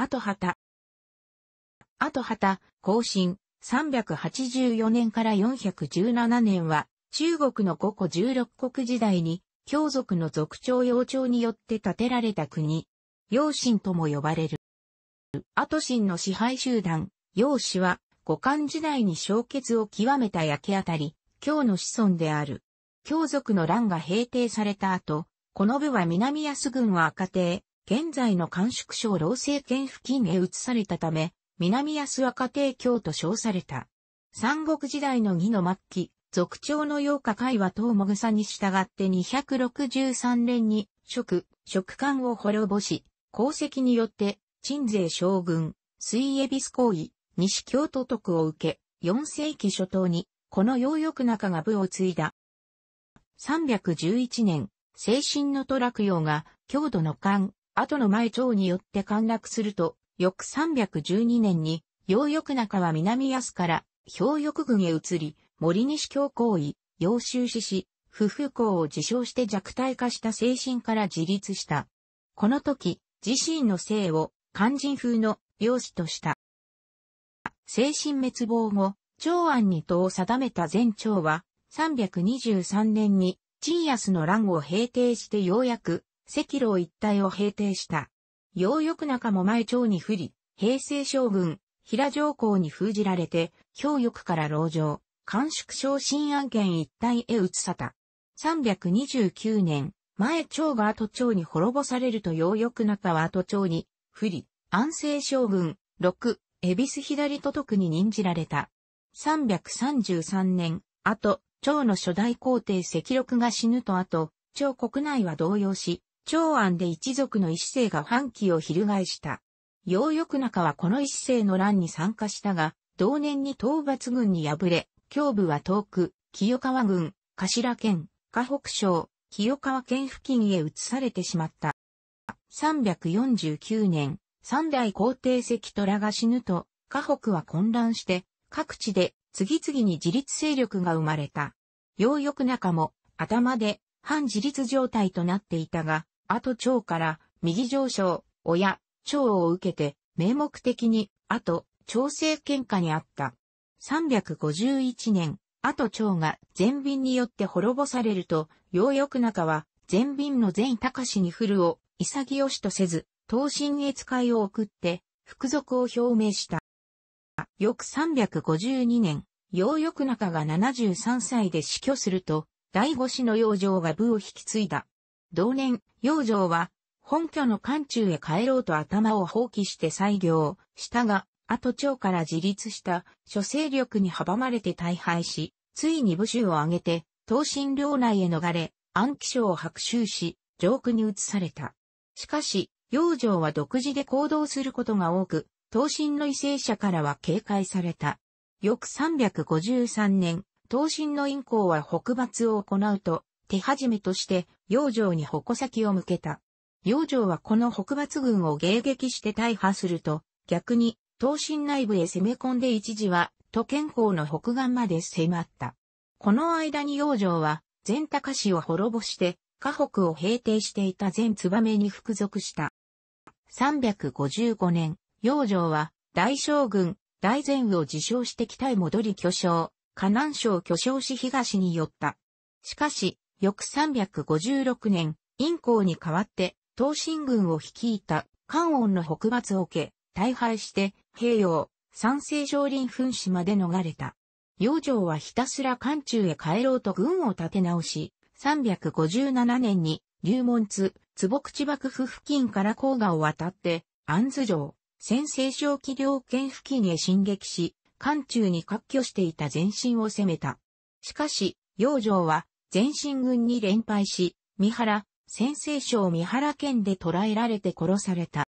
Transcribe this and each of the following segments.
後旗。後旗、更新、384年から417年は、中国の五個十六国時代に、京族の族長幼長によって建てられた国、幼神とも呼ばれる。後神の支配集団、幼子は、五漢時代に消結を極めた焼けあたり、京の子孫である。京族の乱が平定された後、この部は南安郡は赤帝、現在の甘粛省老政権付近へ移されたため、南安若帝京と称された。三国時代の義の末期、族長の妖華会は東もぐさに従って263年に、職、職官を滅ぼし、功績によって、鎮税将軍、水恵比寿行為、西京都督を受け、四世紀初頭に、この養翼中が部を継いだ。311年、精神のトラクが、郷土の官、後の前町によって陥落すると、翌312年に、洋翼中は南安から、氷翼軍へ移り、森西教皇位、揚州死し、不不幸を自称して弱体化した精神から自立した。この時、自身の姓を、漢人風の、病死とした。精神滅亡後、長安に党を定めた前長は、323年に、陳安の乱を平定してようやく、赤老一帯を平定した。楊翼中も前町に不利、平成将軍、平上皇に封じられて、兵翼から牢城、官宿昇進案件一帯へ移さた。329年、前町が後町に滅ぼされると楊翼中は後町に、不利、安政将軍、六、恵比寿左都督に任じられた。333年、後、町の初代皇帝赤禄が死ぬと後、町国内は動揺し、長安で一族の一世が反旗を翻した。楊翼中はこの一世の乱に参加したが、同年に討伐軍に敗れ、胸部は遠く、清川郡、頭県、河北省、清川県付近へ移されてしまった。349年、三代皇帝石虎が死ぬと、河北は混乱して、各地で次々に自立勢力が生まれた。楊翼中も頭で反自立状態となっていたが、あと長から右上昇、親、長を受けて、名目的に、あと、朝政喧嘩にあった。351年、あと長が全便によって滅ぼされると、ようよく中は、全便の善隆に振るを、潔しとせず、東進へ使いを送って、服属を表明した。翌352年、よく中が73歳で死去すると、第五子の養生が部を引き継いだ。同年、養生は、本拠の漢中へ帰ろうと頭を放棄して採業したが、後町から自立した諸勢力に阻まれて大敗し、ついに武州を挙げて、東進領内へ逃れ、暗記書を白州し、上空に移された。しかし、養生は独自で行動することが多く、東進の為政者からは警戒された。翌353年、東進の院校は北伐を行うと、手始めとして養生に矛先を向けた。養生はこの北伐軍を迎撃して大破すると、逆に、東進内部へ攻め込んで一時は、都県方の北岸まで迫った。この間に養生は、全高市を滅ぼして、河北を平定していた全燕に服属した。355年、養生は、大将軍、大前を自称して北へ戻り巨匠、河南省巨匠市東に寄った。しかし、翌356年、陰公に代わって、東進軍を率いた、関音の北伐を受け、大敗して、平洋、山西上林噴死まで逃れた。養生はひたすら関中へ帰ろうと軍を立て直し、357年に、流門津、坪口幕府付近から黄河を渡って、安津城、先西小気領県付近へ進撃し、関中に割拠していた前進を攻めた。しかし、養生は全身軍に連敗し、三原、先制省三原県で捕らえられて殺された。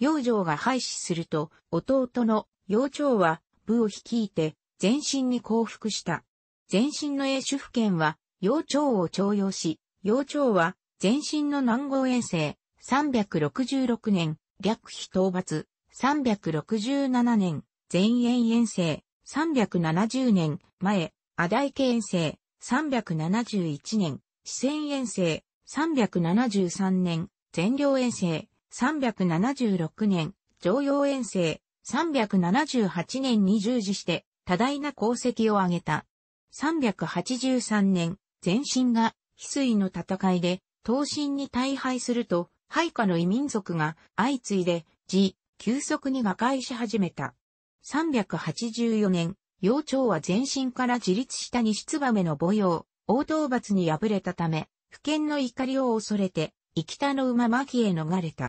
養生が廃止すると、弟の養長は部を率いて、全身に降伏した。全身の英主府県は、養長を徴用し、養長は、全身の南郷遠征、366年、略費討伐、367年、前縁遠征、370年、前、阿大慶遠征、371年、四川遠征、373年、全領遠征、376年、常用遠征、378年に従事して、多大な功績を挙げた。383年、前身が、翡翠の戦いで、東進に大敗すると、配下の異民族が相次いで、自、急速に瓦解し始めた。384年、幼鳥は全身から自立した西燕の母用、王道伐に敗れたため、不見の怒りを恐れて、生田の馬巻へ逃れた。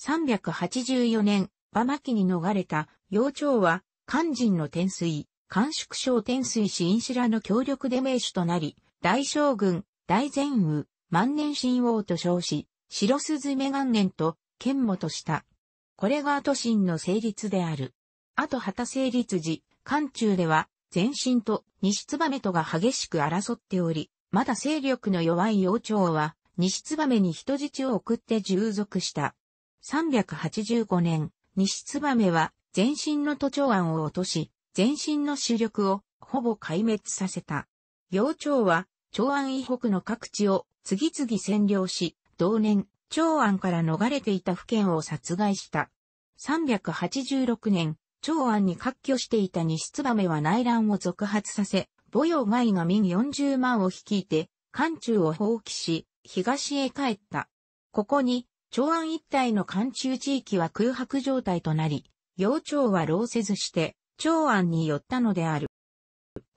384年、馬巻に逃れた幼鳥は、肝心の天水、肝縮省天水因子白の協力で名手となり、大将軍、大前宇、万年神王と称し、白鈴目元年と、剣母とした。これが都心の成立である。あと旗成立時、関中では、前身と西燕とが激しく争っており、まだ勢力の弱い幼朝は、西燕に人質を送って従属した。385年、西燕は前身の都庁案を落とし、前身の主力をほぼ壊滅させた。幼鳥は、長安以北の各地を次々占領し、同年、長安から逃れていた府県を殺害した。386年、長安に割拠していた西燕は内乱を続発させ、母用外が民40万を率いて、関中を放棄し、東へ帰った。ここに、長安一帯の関中地域は空白状態となり、幼鳥は老せずして、長安に寄ったのである。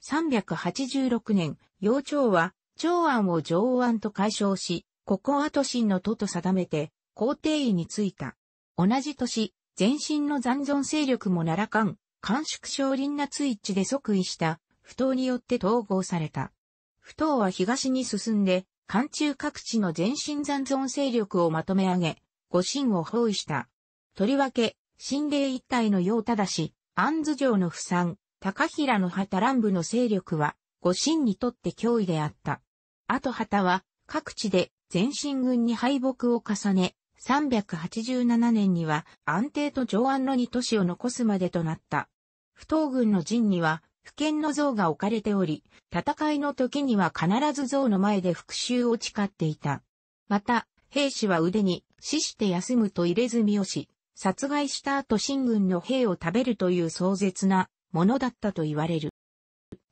386年、幼鳥は、長安を上安と解消し、ここは都心の都と定めて、皇帝位についた。同じ年、前身の残存勢力も奈良間、甘粛少林なツイッチで即位した、不当によって統合された。不当は東に進んで、関中各地の前身残存勢力をまとめ上げ、五神を包囲した。とりわけ、神霊一体のただし、安津城の不産、高平の旗乱部の勢力は、五神にとって脅威であった。あと旗は、各地で前身軍に敗北を重ね、387年には安定と上安の二都市を残すまでとなった。不当軍の陣には、不県の像が置かれており、戦いの時には必ず像の前で復讐を誓っていた。また、兵士は腕に死して休むと入れ墨をし、殺害した後新軍の兵を食べるという壮絶なものだったと言われる。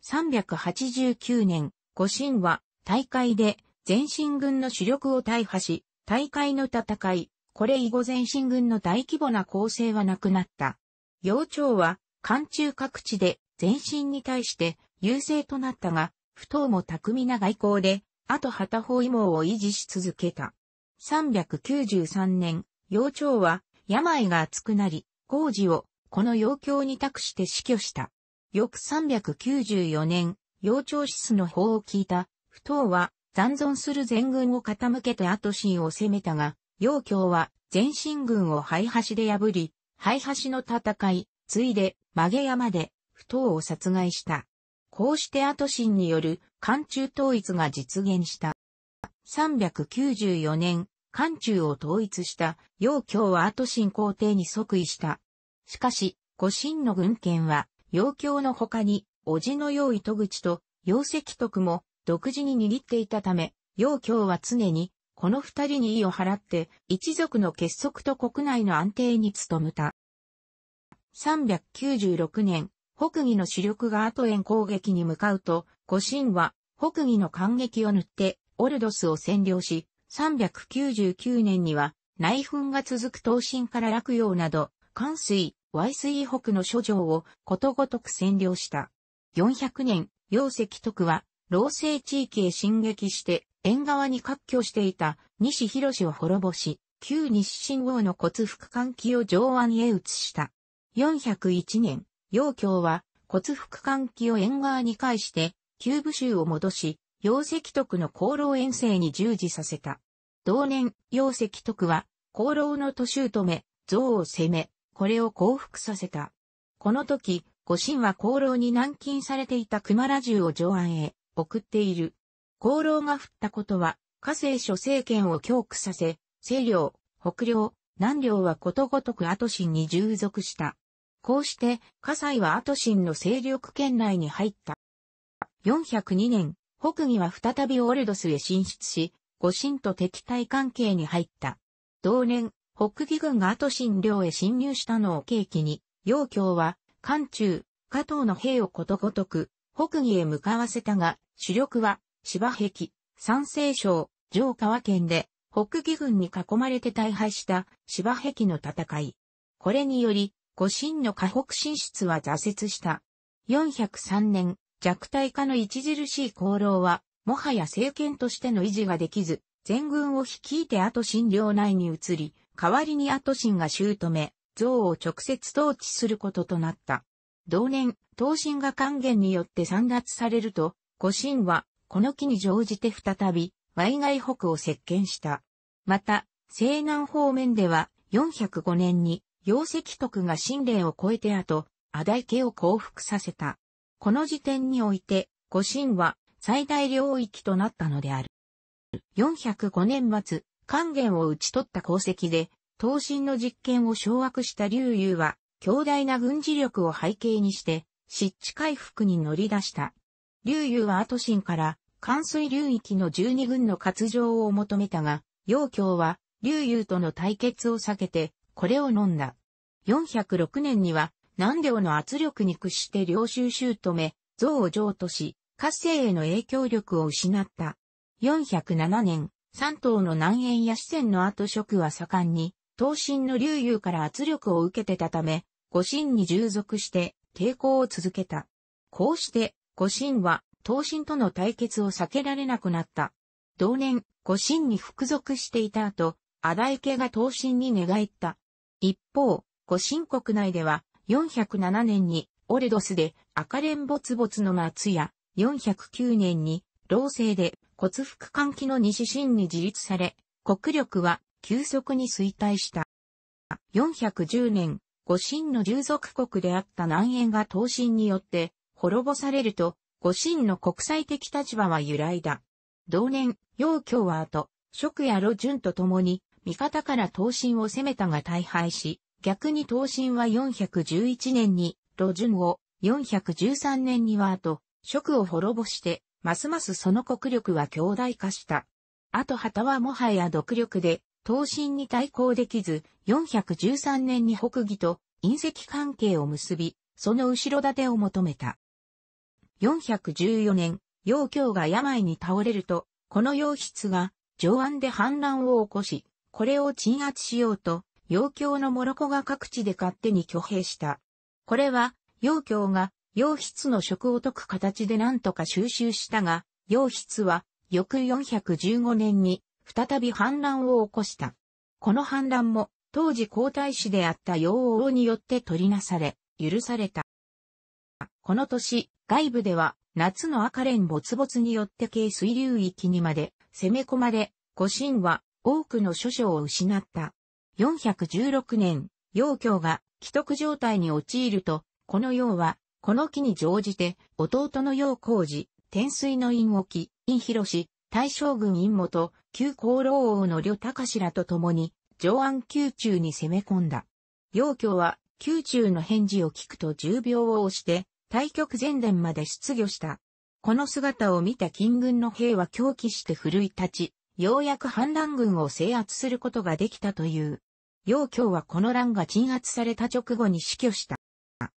389年、五神は大会で全新軍の主力を大破し、大会の戦い、これ以後前進軍の大規模な攻勢はなくなった。幼鳥は、関中各地で前進に対して優勢となったが、不当も巧みな外交で、あと旗包囲網を維持し続けた。393年、幼鳥は、病が熱くなり、工事を、この要求に託して死去した。翌394年、幼鳥死すの法を聞いた、不当は、残存する全軍を傾けてアトシンを攻めたが、陽京は前進軍を廃橋で破り、廃橋の戦い、ついで、曲げ山で、不当を殺害した。こうしてアトシンによる漢中統一が実現した。394年、漢中を統一した陽京はアトシン皇帝に即位した。しかし、五神の軍権は、陽京の他に、叔父の陽糸口と、陽石徳も独自に握っていたため、楊教は常に、この二人に意を払って、一族の結束と国内の安定に努めた。396年、北魏の主力がアトエン攻撃に向かうと、五神は北魏の間撃を塗って、オルドスを占領し、399年には内紛が続く東進から落葉など、関水、淮水北の諸城をことごとく占領した。400年、楊石徳は老政地域へ進撃して縁側に割拠していた西広を滅ぼし、旧西信王の骨腹換気を上腕へ移した。401年、陽教は骨腹換気を縁側に返して、旧部州を戻し、陽石徳の功労遠征に従事させた。同年、陽石徳は、功労の年を止め、像を攻め、これを降伏させた。この時、五神は功労に軟禁されていた熊良銃を上腕へ、送っている。功労が降ったことは、家政諸政権を強化させ、西領、北領、南領はことごとく後進に従属した。こうして、家西は後進の勢力圏内に入った。402年、北魏は再びオルドスへ進出し、五神と敵対関係に入った。同年、北魏軍が後進領へ侵入したのを契機に、陽京は、関中、加藤の兵をことごとく、北義へ向かわせたが、主力は芝壁、山西省、上川県で、北義軍に囲まれて大敗した芝壁の戦い。これにより、五神の河北進出は挫折した。403年、弱体化の著しい功労は、もはや政権としての維持ができず、全軍を率いて後神領内に移り、代わりに後神が姑、像を直接統治することとなった。同年、東進が還元によって散脱されると、五進は、この機に乗じて再び、湾外北を接見した。また、西南方面では、405年に、陽石徳が神霊を超えて後、阿大家を降伏させた。この時点において、五神は最大領域となったのである。405年末、還元を討ち取った功績で、東神の実権を掌握した劉裕は、強大な軍事力を背景にして、湿地回復に乗り出した。劉裕は後進から、関水流域の十二軍の割譲を求めたが、陽京は、劉裕との対決を避けて、これを飲んだ。406年には、南領の圧力に屈して領収集止め、像を譲渡し、活性への影響力を失った。407年、三島の南縁や四川の後職は盛んに、東進の劉裕から圧力を受けてたため、五神に従属して抵抗を続けた。こうして五神は東神との対決を避けられなくなった。同年、五神に服属していた後、荒家が東神に寝返った。一方、五神国内では407年にオレドスで赤蓮没ツの松や409年に老政で骨腹換気の西神に自立され、国力は急速に衰退した。410年、五神の従属国であった南縁が東進によって滅ぼされると、五神の国際的立場は由来だ。同年、楊京は後、職や路順と共に、味方から東進を攻めたが大敗し、逆に東進は411年に、路順を、413年には後、職を滅ぼして、ますますその国力は強大化した。あと旗はもはや独力で、東進に対抗できず、413年に北義と隕石関係を結び、その後ろ盾を求めた。414年、陽京が病に倒れると、この陽室が上腕で反乱を起こし、これを鎮圧しようと、陽京のモロコが各地で勝手に挙兵した。これは、陽京が陽室の職を解く形で何とか収集したが、陽室は翌415年に再び反乱を起こした。この反乱も、当時皇太子であった陽王によって取りなされ、許された。この年、外部では、夏の赤蓮没没によって軽水流域にまで攻め込まれ、古神は多くの諸将を失った。416年、陽教が既得状態に陥ると、この陽は、この機に乗じて、弟の陽光寺、天水の陰沖、陰広し、大将軍陰元、旧功労王の呂隆らと共に、上安宮中に攻め込んだ。陽教は、宮中の返事を聞くと重病を押して、対局前殿まで出御した。この姿を見た金軍の兵は狂気して奮い立ち、ようやく反乱軍を制圧することができたという。陽教はこの乱が鎮圧された直後に死去した。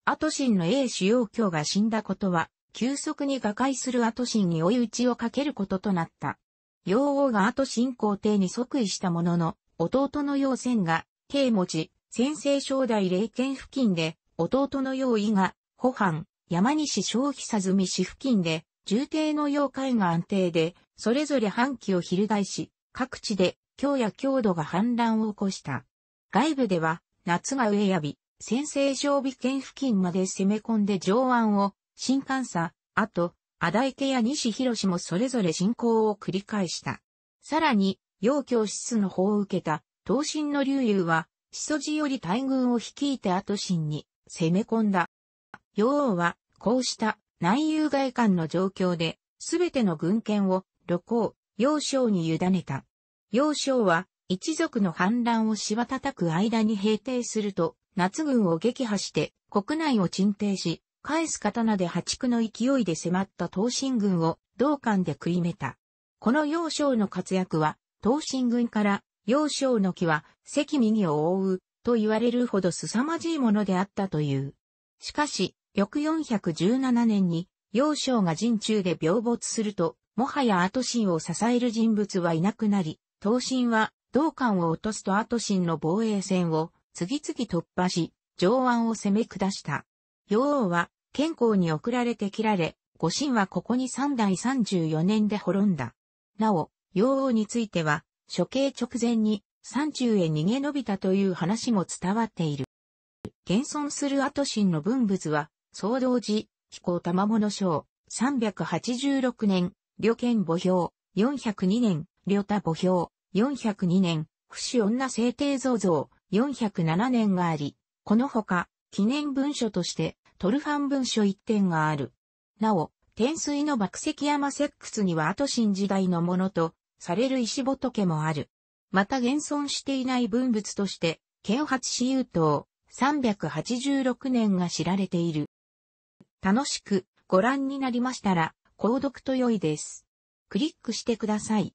アトシンの英主陽教が死んだことは、急速に瓦解するアトシンに追い打ちをかけることとなった。陽王が後新皇帝に即位したものの、弟の陽仙が、慶持、先制正代霊剣付近で、弟の陽伊が、保藩、山西小久住市付近で、重帝の妖怪が安定で、それぞれ反旗を翻し、各地で、京や郷土が反乱を起こした。外部では、夏が上やび、先制小備県付近まで攻め込んで上腕を、新幹差、あと、足池や西広氏もそれぞれ進行を繰り返した。さらに、陽教室の法を受けた、東進の竜友は、始祖寺より大軍を率いて後進に攻め込んだ。陽王は、こうした内遊外観の状況で、すべての軍権を、露光、陽将に委ねた。陽将は、一族の反乱をしわたたく間に平定すると、夏軍を撃破して、国内を鎮定し、返す刀で破竹の勢いで迫った東進軍を道館で食いめた。この幼少の活躍は、東進軍から幼少の木は赤右を覆うと言われるほど凄まじいものであったという。しかし、翌417年に幼少が陣中で病没すると、もはや後進を支える人物はいなくなり、東進は道館を落とすと後進の防衛線を次々突破し、上腕を攻め下した。陽王は、健康に送られて切られ、五神はここに3代34年で滅んだ。なお、陽王については、処刑直前に山中へ逃げ延びたという話も伝わっている。現存する後神の文物は、総動寺、飛行玉物章、386年、旅券墓標、402年、旅太墓標、402年、不死女聖帝像像、407年があり、このほか、記念文書として、トルファン文書1点がある。なお、天水の爆石山石窟には後新時代のものと、される石仏もある。また現存していない文物として、剣八私有党386年が知られている。楽しくご覧になりましたら、購読と良いです。クリックしてください。